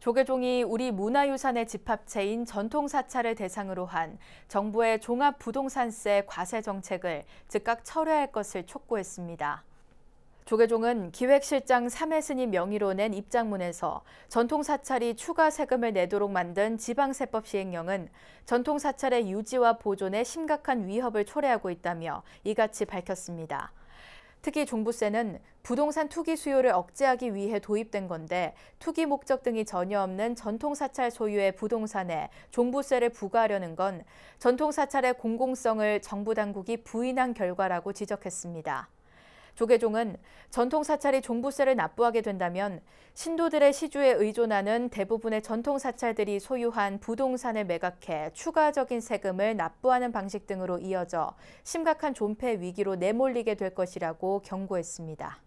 조계종이 우리 문화유산의 집합체인 전통사찰을 대상으로 한 정부의 종합부동산세 과세 정책을 즉각 철회할 것을 촉구했습니다. 조계종은 기획실장 삼혜스이 명의로 낸 입장문에서 전통사찰이 추가 세금을 내도록 만든 지방세법 시행령은 전통사찰의 유지와 보존에 심각한 위협을 초래하고 있다며 이같이 밝혔습니다. 특히 종부세는 부동산 투기 수요를 억제하기 위해 도입된 건데 투기 목적 등이 전혀 없는 전통 사찰 소유의 부동산에 종부세를 부과하려는 건 전통 사찰의 공공성을 정부 당국이 부인한 결과라고 지적했습니다. 조계종은 전통 사찰이 종부세를 납부하게 된다면 신도들의 시주에 의존하는 대부분의 전통 사찰들이 소유한 부동산을 매각해 추가적인 세금을 납부하는 방식 등으로 이어져 심각한 존폐 위기로 내몰리게 될 것이라고 경고했습니다.